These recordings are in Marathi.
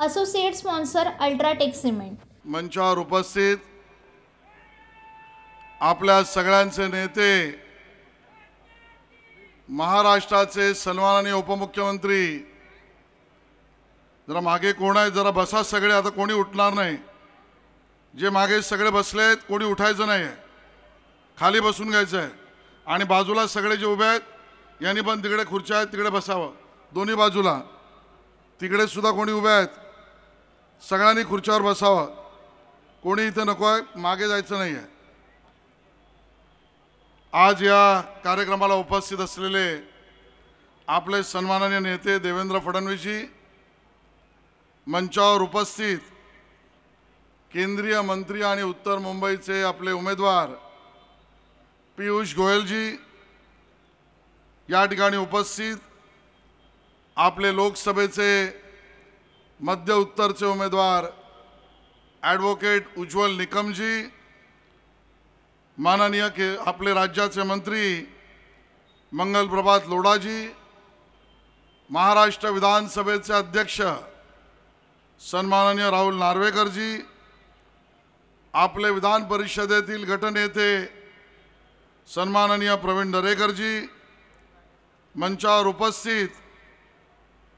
असोसिएट स्पॉन्सर अल्ट्राटेक सिमेंट मंचावर उपस्थित आपल्या सगळ्यांचे नेते महाराष्ट्राचे सन्माननीय उपमुख्यमंत्री जरा मागे कोण आहे जरा बसा सगळे आता कोणी उठणार नाही जे मागे सगळे बसले आहेत कोणी उठायचं नाही आहे खाली बसून घ्यायचं आहे आणि बाजूला सगळे जे उभे आहेत यांनी पण तिकडे खुर्च्या आहेत तिकडे बसावं दोन्ही बाजूला तिकडे सुद्धा कोणी उभे आहेत सगळ्यांनी खुर्च्यावर बसावं कोणी इथं नको आहे मागे जायचं नाही आहे आज या कार्यक्रमाला उपस्थित असलेले आपले सन्माननीय नेते देवेंद्र फडणवीसजी मंचावर उपस्थित केंद्रीय मंत्री आणि उत्तर मुंबईचे आपले उमेदवार पियुष गोयलजी या ठिकाणी उपस्थित आपले लोकसभेचे मध्य उत्तरचे उमेदवार ॲडव्होकेट उज्ज्वल निकमजी माननीय के आपले राज्याचे मंत्री मंगल मंगलप्रभात लोडाजी महाराष्ट्र विधानसभेचे अध्यक्ष सन्माननीय राहुल नार्वेकरजी आपले विधान परिषदेतील गटनेते सन्माननीय प्रवीण दरेकरजी मंचावर उपस्थित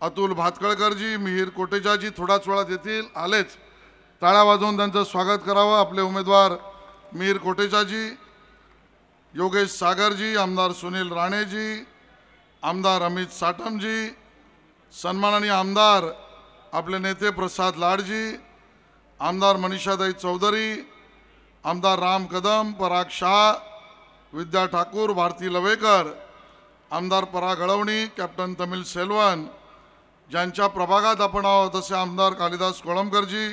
अतुल भातकळकरजी मिहीर कोटेजाजी थोडाच वेळात येतील आलेच टाळ्या वाजवून त्यांचं स्वागत करावं आपले उमेदवार मिहीर कोटेजाजी योगेश सागरजी आमदार सुनील राणेजी आमदार अमित साटमजी सन्माननीय आमदार आपले नेते प्रसाद लाडजी आमदार मनीषादाई चौधरी आमदार राम कदम पराग शाह विद्या ठाकूर भारती लवेकर आमदार पराग गळवणी कॅप्टन तमिल सेलवन ज्यांच्या प्रभागात आपण आहोत तसे आमदार कालिदास कोळंबकरजी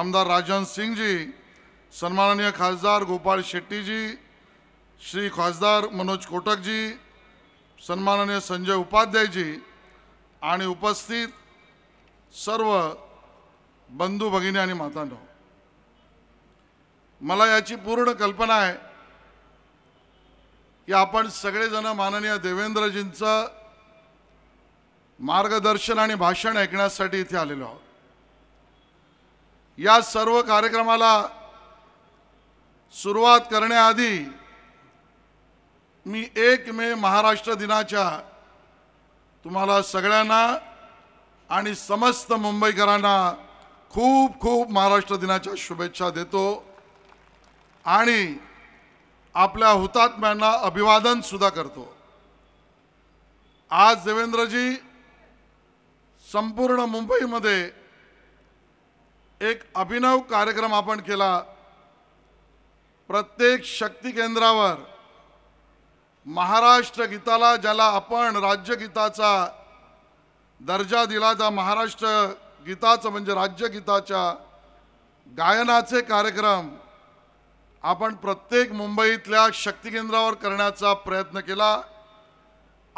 आमदार राजन सिंगजी सन्माननीय खासदार गोपाळ शेट्टीजी श्री खासदार मनोज कोटकजी सन्माननीय संजय उपाध्यायजी आणि उपस्थित सर्व बंधू भगिनी आणि मातांनो मला याची पूर्ण कल्पना आहे की आपण सगळेजण माननीय देवेंद्रजींचं मार्गदर्शन आणि भाषण ऐकण्यासाठी इथे आलेलो आहोत या सर्व कार्यक्रमाला सुरुवात करण्याआधी मी एक मे महाराष्ट्र दिनाच्या तुम्हाला सगळ्यांना आणि समस्त मुंबईकरांना खूप खूप महाराष्ट्र दिनाच्या शुभेच्छा देतो आणि आपल्या हुतात्म्यांना अभिवादन सुद्धा करतो आज देवेंद्रजी संपूर्ण मुंबईमध्ये एक अभिनव कार्यक्रम आपण केला प्रत्येक शक्ती केंद्रावर महाराष्ट्र गीताला ज्याला आपण राज्यगीताचा दर्जा दिला त्या महाराष्ट्र गीताचं म्हणजे राज्यगीताच्या गायनाचे कार्यक्रम आपण प्रत्येक मुंबईतल्या शक्ती केंद्रावर करण्याचा प्रयत्न केला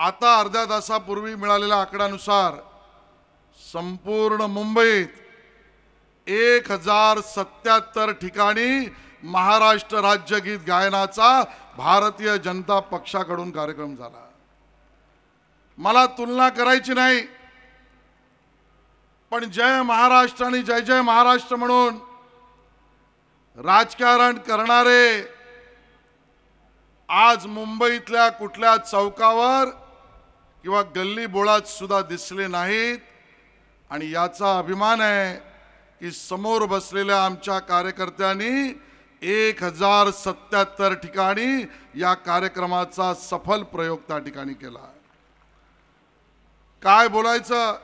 आता अर्ध्या तासापूर्वी मिळालेल्या आकड्यानुसार संपूर्ण मुंबईत एक हजार सत्याहत्तर ठिकाणी महाराष्ट्र राज्य गीत गायनाचा भारतीय जनता पक्षाकडून कार्यक्रम झाला मला तुलना करायची नाही पण जय महाराष्ट्र आणि जय जय महाराष्ट्र म्हणून राजकारण करणारे आज मुंबईतल्या कुठल्या चौकावर किंवा गल्ली बोळात सुद्धा दिसले नाहीत आणि याचा अभिमान आहे की समोर बसलेल्या आमच्या कार्यकर्त्यांनी एक हजार सत्याहत्तर ठिकाणी या कार्यक्रमाचा सफल प्रयोग त्या ठिकाणी केला काय बोलायचं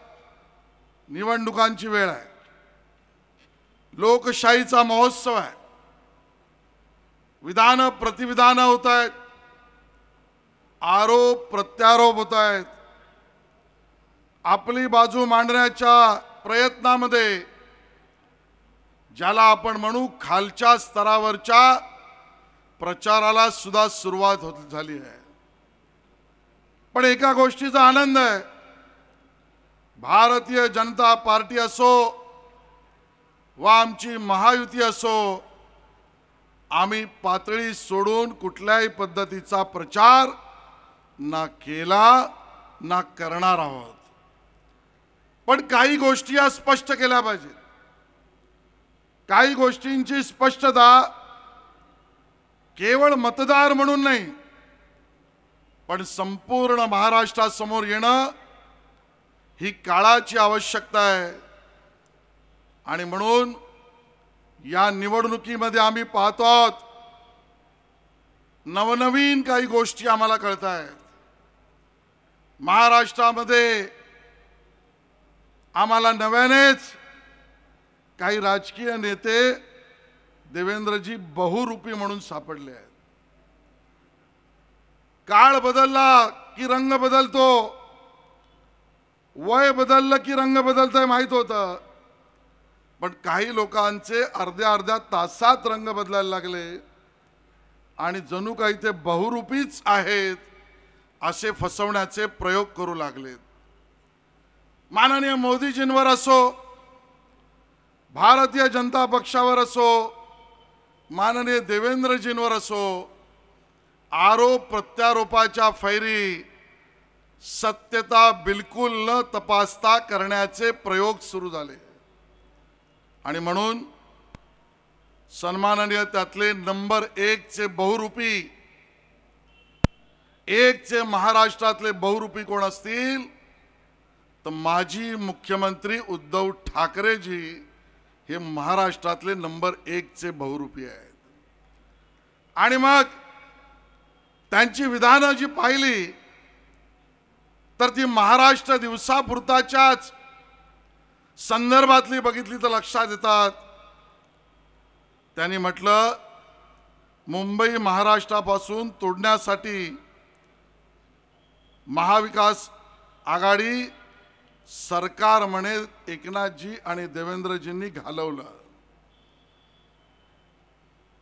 निवडणुकांची वेळ आहे लोकशाहीचा महोत्सव आहे विधान प्रतिविधान होत आहेत आरोप प्रत्यारोप होत आहेत आपली बाजू मांडण्याच्या प्रयत्नामध्ये ज्याला आपण म्हणू खालच्या स्तरावरच्या प्रचाराला सुद्धा सुरुवात होत झाली आहे पण एका गोष्टीचा आनंद आहे भारतीय जनता पार्टी असो वा आमची महायुती असो आम्ही पातळी सोडून कुठल्याही पद्धतीचा प्रचार ना केला ना करणार आहोत पण काही गोष्टी या स्पष्ट केल्या पाहिजेत काही गोष्टींची स्पष्टता केवळ मतदार म्हणून नाही पण संपूर्ण महाराष्ट्रासमोर येणं ही काळाची आवश्यकता आहे आणि म्हणून या निवडणुकीमध्ये आम्ही पाहतो आहोत नवनवीन काही गोष्टी आम्हाला कळत आहेत महाराष्ट्रामध्ये आम्हाला नव्यानेच काही राजकीय नेते देवेंद्रजी बहुरूपी म्हणून सापडले आहेत काळ बदलला की रंग बदलतो वय बदललं की रंग बदलतंय माहीत होतं पण काही लोकांचे अर्ध्या अर्ध्या तासात रंग बदलायला लागले आणि जणू काही ते बहुरूपीच आहेत असे फसवण्याचे प्रयोग करू लागलेत माननीय मोदीजींवर असो भारतीय जनता पक्षावर असो माननीय देवेंद्रजींवर असो आरोप प्रत्यारोपाच्या फैरी सत्यता बिलकुल न तपासता करण्याचे प्रयोग सुरू झाले आणि म्हणून सन्माननीय त्यातले नंबर चे बहुरूपी चे महाराष्ट्रातले बहुरूपी कोण असतील तर माजी मुख्यमंत्री उद्धव ठाकरेजी हे महाराष्ट्रातले नंबर चे बहुरूपी आहेत आणि मग त्यांची विधानं जी पाहिली तर ती महाराष्ट्र दिवसापुरताच्याच संदर्भातली बघितली तर लक्षात येतात त्यांनी म्हटलं मुंबई महाराष्ट्रापासून तोडण्यासाठी महाविकास आघाडी सरकार म्हणे एकनाथजी आणि देवेंद्रजींनी घालवलं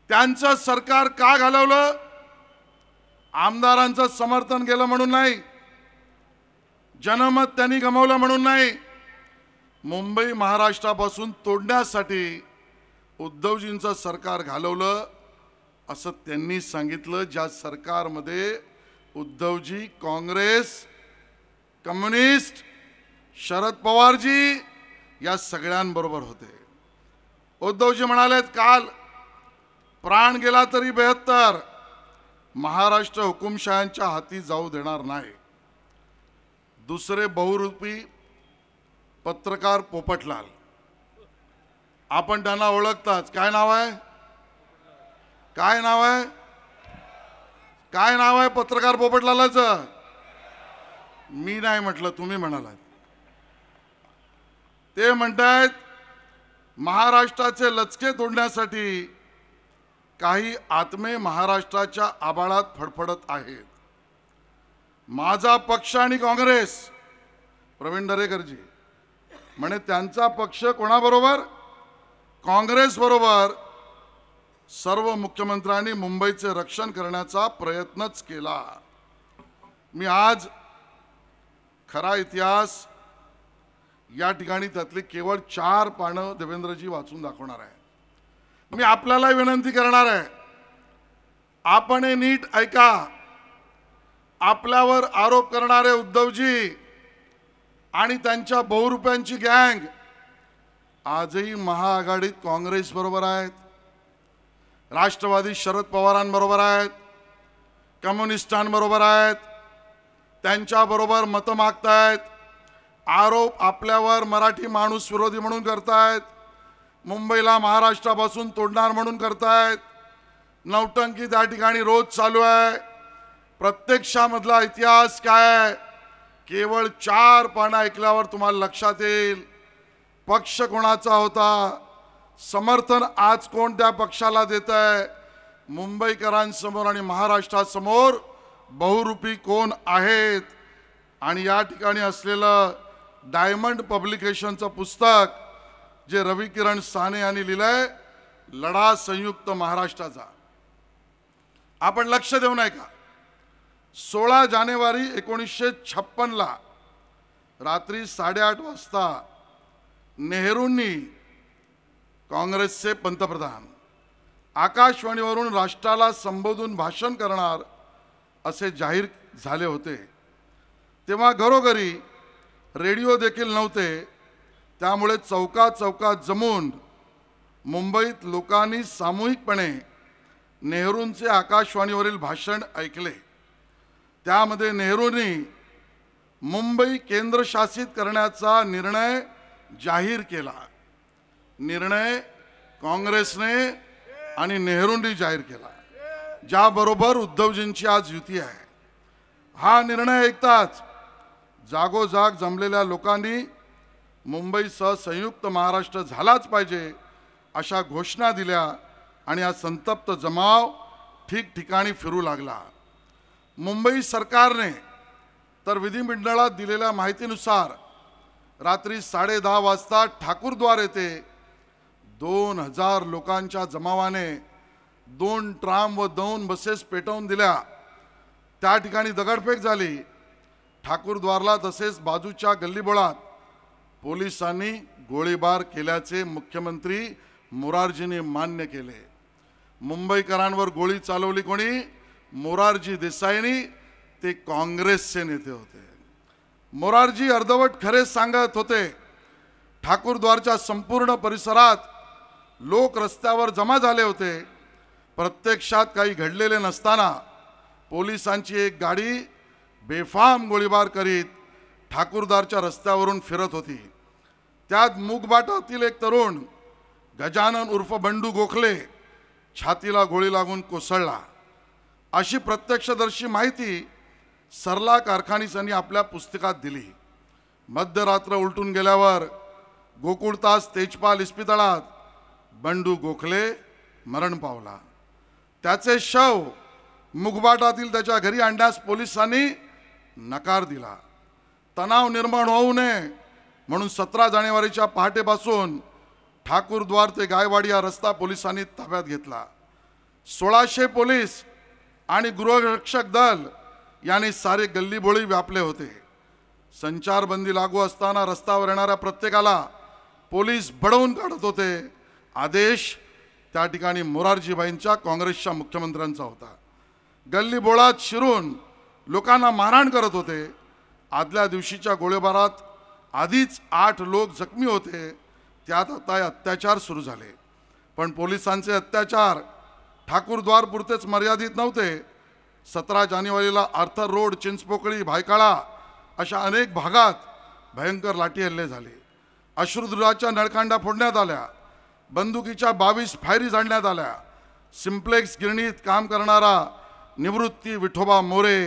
त्यांचं सरकार का घालवलं आमदारांचं समर्थन गेलं म्हणून नाही जनमत त्यांनी गमावलं म्हणून नाही मुंबई महाराष्ट्रापासून तोडण्यासाठी उद्धवजींचं सरकार घालवलं असं त्यांनी सांगितलं ज्या सरकारमध्ये उद्धवजी काँग्रेस कम्युनिस्ट शरद पवारजी या सगळ्यांबरोबर होते उद्धवजी म्हणालेत काल प्राण गेला तरी बेहत्तर महाराष्ट्र हुकुमशाहांच्या हाती जाऊ देणार नाही दुसरे बहुरूपी पत्रकार पोपटलाल आपण त्यांना ओळखताच काय नाव आहे काय नाव आहे काय नाव आहे पत्रकार पोपटलालाचं मी नाही म्हटलं तुम्ही म्हणालात ते म्हणतायत महाराष्ट्राचे लचके तोडण्यासाठी काही आत्मे महाराष्ट्राच्या आबाळात फडफडत आहेत माझा पक्ष आणि काँग्रेस प्रवीण दरेकरजी म्हणे त्यांचा पक्ष कोणाबरोबर काँग्रेसबरोबर सर्व मुख्यमंत्र्यांनी मुंबईचे रक्षण करण्याचा प्रयत्नच केला मी आज खरा इतिहास या ठिकाणी त्यातले केवळ चार पानं देवेंद्रजी वाचून दाखवणार आहे मी आपल्याला विनंती करणार आहे आपण हे नीट ऐका आपल्यावर आरोप करणारे उद्धवजी आणि त्यांच्या बहुरुप्यांची गँग आजही महाआघाडीत काँग्रेस बरोबर आहेत राष्ट्रवादी शरद पवारांबरोबर आहेत कम्युनिस्टांबरोबर आहेत त्यांच्याबरोबर मतं मागतायत आरोप आपल्यावर मराठी माणूस विरोधी म्हणून करतायत मुंबईला महाराष्ट्रापासून तोडणार म्हणून करतायत नवटंकी त्या ठिकाणी रोज चालू आहे प्रत्यक्षामधला इतिहास काय केवळ चार पानं ऐकल्यावर तुम्हाला लक्षात येईल पक्ष कोणाचा होता समर्थन आज कोण त्या पक्षाला देत आहे मुंबईकरांसमोर आणि महाराष्ट्रासमोर बहुरूपी कोण आहेत आणि या ठिकाणी असलेलं डायमंड पब्लिकेशनचं पुस्तक जे रवी किरण साने यांनी लिहिलंय लढा संयुक्त महाराष्ट्राचा आपण लक्ष देऊ नये का सोळा जानेवारी एकोणीसशे छप्पनला रात्री साडेआठ वाजता नेहरूंनी काँग्रेसचे पंतप्रधान आकाशवाणीवरून राष्ट्राला संबोधून भाषण करणार असे जाहीर झाले होते तेव्हा घरोघरी रेडिओ देखील नव्हते त्यामुळे चौकात चौकात जमून मुंबईत लोकांनी सामूहिकपणे नेहरूंचे आकाशवाणीवरील भाषण ऐकले त्यामध्ये नेहरूंनी मुंबई केंद्रशासित करण्याचा निर्णय जाहीर केला निर्णय काँग्रेसने आणि नेहरूंनी जाहीर केला ज्याबरोबर उद्धवजींची आज युती आहे हा निर्णय ऐकताच जागोजाग जमलेल्या लोकांनी मुंबईसह संयुक्त महाराष्ट्र झालाच पाहिजे अशा घोषणा दिल्या आणि हा संतप्त जमाव ठिकठिकाणी फिरू लागला मुंबई सरकारने तर विधिमंडळात दिलेल्या माहितीनुसार रात्री साडे दहा वाजता ठाकूरद्वार येथे दोन हजार लोकांच्या जमावाने दोन ट्राम व दोन बसेस पेटवून दिल्या त्या ठिकाणी दगडफेक झाली ठाकूरद्वारला तसेच बाजूच्या गल्लीबोळात पोलिसांनी गोळीबार केल्याचे मुख्यमंत्री मोरारजीने मान्य केले मुंबईकरांवर गोळी चालवली कोणी मोरारजी देसाईनी ते काँग्रेसचे नेते होते मोरारजी अर्धवट खरेच सांगत होते ठाकूरद्वारच्या संपूर्ण परिसरात लोक रस्त्यावर जमा झाले होते प्रत्यक्षात काही घडलेले नसताना पोलिसांची एक गाडी बेफाम गोळीबार करीत ठाकूरदारच्या रस्त्यावरून फिरत होती त्यात मुगबाटातील एक तरुण गजानन उर्फ बंडू गोखले छातीला गोळी लागून कोसळला अशी प्रत्यक्षदर्शी माहिती सरला कारखानीसांनी आपल्या पुस्तकात दिली मध्यरात्र उलटून गेल्यावर गोकुळतास तेजपाल इस्पितळात बंडू गोखले मरण पावला त्याचे शव मुगबाटातील त्याच्या घरी आणण्यास पोलिसांनी नकार दिला तणाव निर्माण होऊ नये म्हणून सतरा जानेवारीच्या पहाटेपासून ठाकूरद्वार ते गायवाडी हा रस्ता पोलिसांनी ताब्यात घेतला सोळाशे पोलीस आणि गृहरक्षक दल यांनी सारे गल्लीबोळी व्यापले होते संचारबंदी लागू असताना रस्त्यावर येणाऱ्या प्रत्येकाला पोलीस बडवून काढत होते आदेश त्या ठिकाणी मोरारजीबाईंच्या काँग्रेसच्या मुख्यमंत्र्यांचा होता गल्लीबोळात शिरून लोकांना मारहाण करत होते आदल्या दिवशीच्या गोळीबारात आधीच आठ लोक जखमी होते त्यात आता अत्याचार सुरू झाले पण पोलिसांचे अत्याचार ठाकूरद्वारपुरतेच मर्यादित नव्हते सतरा जानेवारीला आर्थर रोड चिंचपोकळी भायकाळा अशा अनेक भागात भयंकर लाठी हल्ले झाले अश्रुद्राच्या नळखांडा फोडण्यात आल्या बंदुकीच्या बावीस फायरी झाडण्यात आल्या सिम्प्लेक्स गिरणीत काम करणारा निवृत्ती विठोबा मोरे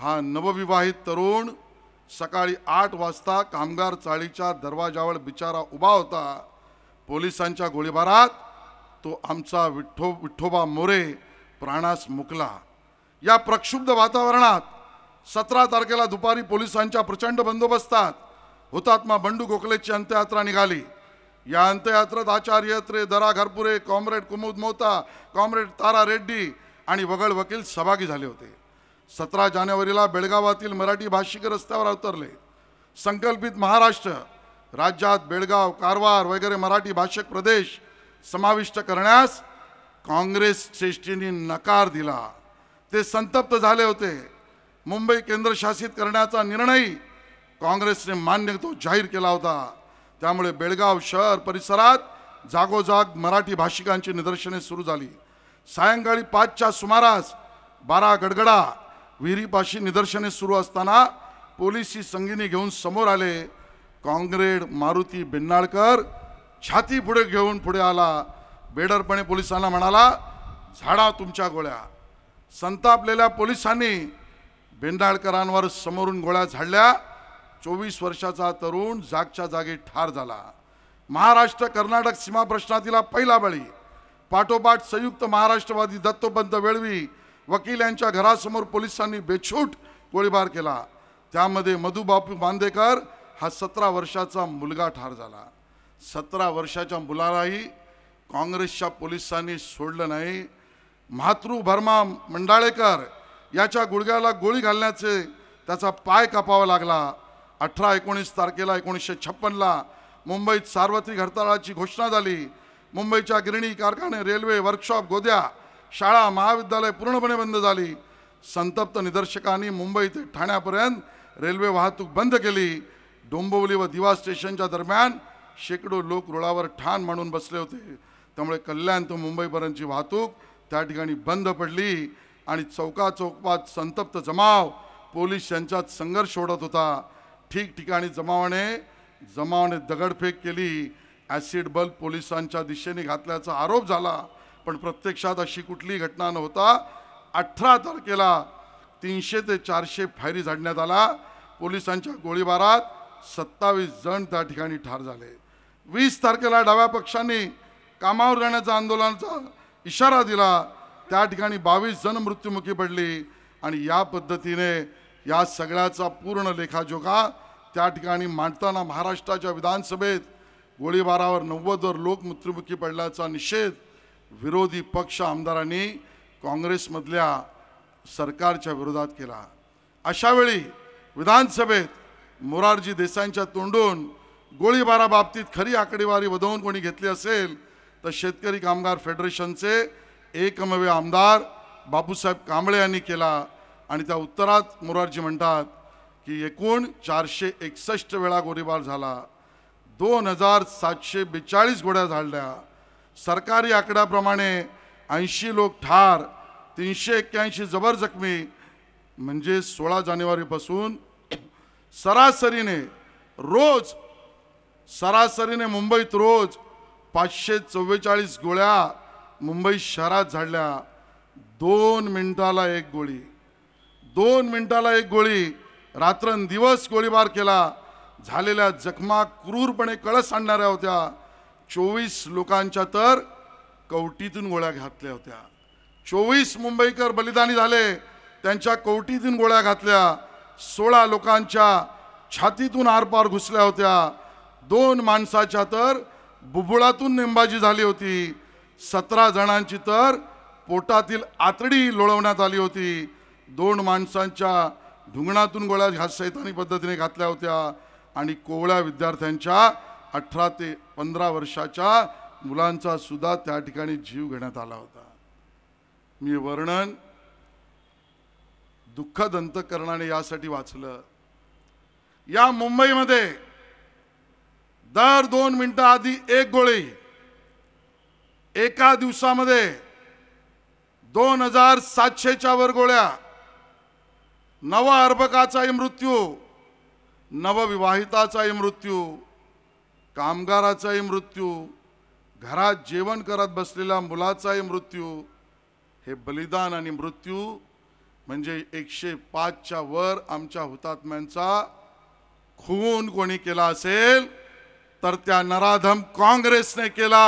हा नवविवाहित तरुण सकाळी आठ वाजता कामगार चाळीच्या दरवाजावर बिचारा उभा होता पोलिसांच्या गोळीबारात तो आमचा विठ्ठो विठ्ठोबा मोरे प्राणास मुकला या प्रक्षुब्ध वातावरणात सतरा तारखेला दुपारी पोलिसांच्या प्रचंड बंदोबस्तात हुतात्मा बंडू गोखलेची अंत्ययात्रा निघाली या अंत्ययात्रेत आचार्य दरा घरपुरे कॉम्रेड कुमुद मोता कॉम्रेड तारा रेड्डी आणि वगळ वकील सहभागी झाले होते सतरा जानेवारीला बेळगावातील मराठी भाषिक रस्त्यावर उतरले संकल्पित महाराष्ट्र राज्यात बेळगाव कारवार वगैरे मराठी भाषिक प्रदेश समाविष्ट करण्यास काँग्रेस श्रेष्ठींनी नकार दिला ते संतप्त झाले होते मुंबई केंद्रशासित करण्याचा निर्णय काँग्रेसने मान्य तो जाहीर केला होता त्यामुळे बेळगाव शहर परिसरात जागोजाग मराठी भाषिकांची निदर्शने सुरू झाली सायंकाळी पाचच्या सुमारास बारा गडगडा विहिरीपाशी निदर्शने सुरू असताना पोलीस ही संगिनी घेऊन समोर आले काँग्रेड मारुती बिन्नाळकर छाती पुढे घेऊन पुढे आला बेडरपणे पोलिसांना म्हणाला झाडा तुमच्या गोळ्या संतापलेल्या पोलिसांनी बेंडाळकरांवर समोरून गोळ्या झाडल्या चोवीस वर्षाचा तरुण जागच्या जागी ठार झाला महाराष्ट्र कर्नाटक सीमा प्रश्नातील पहिला बळी पाठोपाठ संयुक्त महाराष्ट्रवादी दत्तोपंत वेळवी वकिलांच्या घरासमोर पोलिसांनी बेछूट गोळीबार केला त्यामध्ये मधुबापू बांदेकर हा सतरा वर्षाचा मुलगा ठार झाला सतरा वर्षाच्या मुलालाही काँग्रेसच्या पोलिसांनी सोडलं नाही मातृभर्मा मंडाळेकर याच्या गुडघ्याला गोळी घालण्याचे त्याचा पाय कापावा लागला अठरा एकोणीस तारखेला एकोणीसशे छप्पनला मुंबईत सार्वत्रिक हडताळाची घोषणा झाली मुंबईच्या गिरणी कारखाने रेल्वे वर्कशॉप गोद्या शाळा महाविद्यालय पूर्णपणे बंद झाली संतप्त निदर्शकांनी मुंबई ते ठाण्यापर्यंत रेल्वे वाहतूक बंद केली डोंबिवली व दिवा स्टेशनच्या दरम्यान शेकडो लोक रुळावर ठाण मांडून बसले होते त्यामुळे कल्याण ते मुंबईपर्यंतची वाहतूक त्या ठिकाणी बंद पडली आणि चौका चौकात संतप्त जमाव पोलीस यांच्यात संघर्ष ओढत होता ठिकठिकाणी जमावाने जमावाने दगडफेक केली ॲसिड बल्ब पोलिसांच्या दिशेने घातल्याचा आरोप झाला पण प्रत्यक्षात अशी कुठलीही घटना नव्हता अठरा तारखेला तीनशे ते चारशे फायरी झाडण्यात आला पोलिसांच्या गोळीबारात सत्तावीस जण त्या ठिकाणी ठार झाले वीस तारखेला डाव्या पक्षांनी कामावर जाण्याचा आंदोलनाचा इशारा दिला त्या ठिकाणी बावीस जण मृत्युमुखी पडली आणि या पद्धतीने या सगळ्याचा पूर्ण लेखाजोखा त्या ठिकाणी मांडताना महाराष्ट्राच्या विधानसभेत गोळीबारावर नव्वदवर लोक मृत्युमुखी पडल्याचा निषेध विरोधी पक्ष आमदारांनी काँग्रेसमधल्या सरकारच्या विरोधात केला अशावेळी विधानसभेत मोरारजी देसाईंच्या तोंडून गोळीबाराबाबतीत खरी आकडेवारी वधवून कोणी घेतली असेल तर शेतकरी कामगार फेडरेशनचे एकमेव आमदार बापूसाहेब कांबळे यांनी केला आणि त्या उत्तरात मोरारजी म्हणतात की एकूण चारशे एकसष्ट वेळा गोळीबार झाला दोन हजार सातशे बेचाळीस गोळ्या झाडल्या सरकारी आकड्याप्रमाणे ऐंशी लोक ठार तीनशे एक्क्याऐंशी जबर जखमी म्हणजे सोळा जानेवारीपासून सरासरीने रोज सरासरीने मुंबईत रोज पाचशे चव्वेचाळीस गोळ्या मुंबई शहरात झाडल्या दोन मिनिटाला एक गोळी दोन मिनिटाला एक गोळी रात्रंदिवस गोळीबार केला झालेल्या जखमा क्रूरपणे कळस आणणाऱ्या होत्या चोवीस लोकांच्या तर कवटीतून गोळ्या घातल्या होत्या चोवीस मुंबईकर बलिदानी झाले त्यांच्या कवटीतून गोळ्या घातल्या सोळा लोकांच्या छातीतून आरपार घुसल्या होत्या दोन माणसाच्या तर बुबुळातून नेमबाजी झाली होती सतरा जणांची तर पोटातील आतडी लोळवण्यात आली होती दोन माणसांच्या ढुंगणातून गोळ्या घात सैतानी पद्धतीने घातल्या होत्या आणि कोवळ्या विद्यार्थ्यांच्या अठरा ते पंधरा वर्षाच्या मुलांचा सुद्धा त्या ठिकाणी जीव घेण्यात आला होता मी वर्णन दंत अंतकरणाने यासाठी वाचलं या मुंबईमध्ये दर दोन मिनटं आधी एक गोळी एका दिवसामध्ये दोन हजार सातशेच्या वर गोळ्या नव अर्भकाचाही मृत्यू नवविवाहिताचाही मृत्यू कामगाराचाही मृत्यू घरात जेवण करत बसलेल्या मुलाचाही मृत्यू हे बलिदान आणि मृत्यू म्हणजे एकशे पाचच्या वर आमच्या हुतात्म्यांचा खून कोणी केला असेल तर त्या नराधम काँग्रेसने केला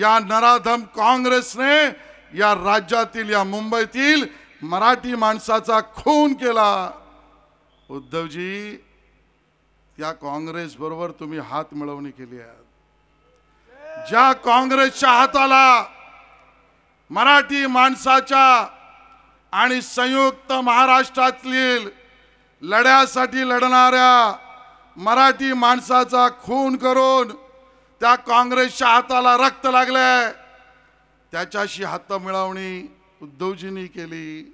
या नराधम काँग्रेसने या राज्यातील या मुंबईतील मराठी माणसाचा खून केला उद्धवजी या काँग्रेसबरोबर तुम्ही हात मिळवणी केली आहे ज्या काँग्रेसच्या हाताला मराठी माणसाच्या आणि संयुक्त महाराष्ट्रातील लढ्यासाठी लढणाऱ्या मराठी माणसाचा खून करून त्या काँग्रेसच्या हाताला रक्त लागले त्याच्याशी हात मिळवणी उद्धवजींनी केली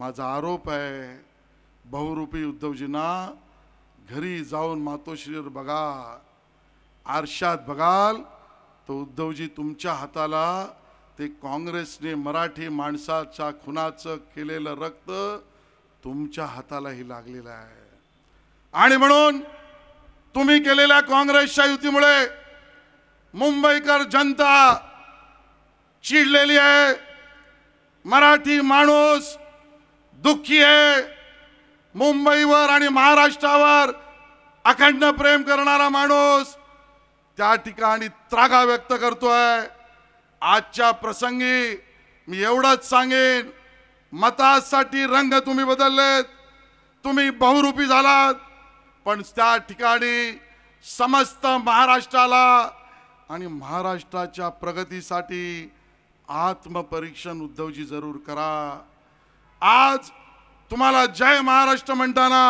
माझा आरोप आहे बहुरूपी उद्धवजींना घरी जाऊन मातोश्रीवर बघा आरशात बघाल तो उद्धवजी तुमच्या हाताला ते काँग्रेसने मराठी माणसाच्या खुनाचं केलेलं रक्त तुमच्या हातालाही लागलेलं आहे आणि म्हणून तुम्ही केलेल्या काँग्रेसच्या युतीमुळे मुंबईकर जनता चिडलेली आहे मराठी माणूस दुःखी आहे मुंबईवर आणि महाराष्ट्रावर अखंड प्रेम करणारा माणूस त्या ठिकाणी त्रागा व्यक्त करतोय आजच्या प्रसंगी मी एवढंच सांगेन मतासाठी रंग तुम्ही बदललेत तुम्ही बहुरूपी झालात पण त्या ठिकाणी समस्त महाराष्ट्राला आणि महाराष्ट्राच्या प्रगतीसाठी आत्मपरीक्षण उद्धवजी जरूर करा आज तुम्हाला जय महाराष्ट्र म्हणताना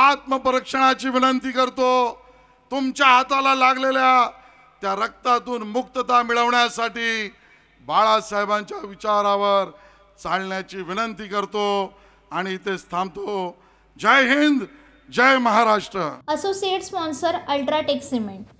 आत्मपरक्षणाची विनंती करतो तुमच्या हाताला लागलेल्या त्या रक्तातून मुक्तता मिळवण्यासाठी बाळासाहेबांच्या विचारावर चालण्याची विनंती करतो आणि इथे थांबतो जय हिंद जय Maharashtra associate sponsor UltraTech cement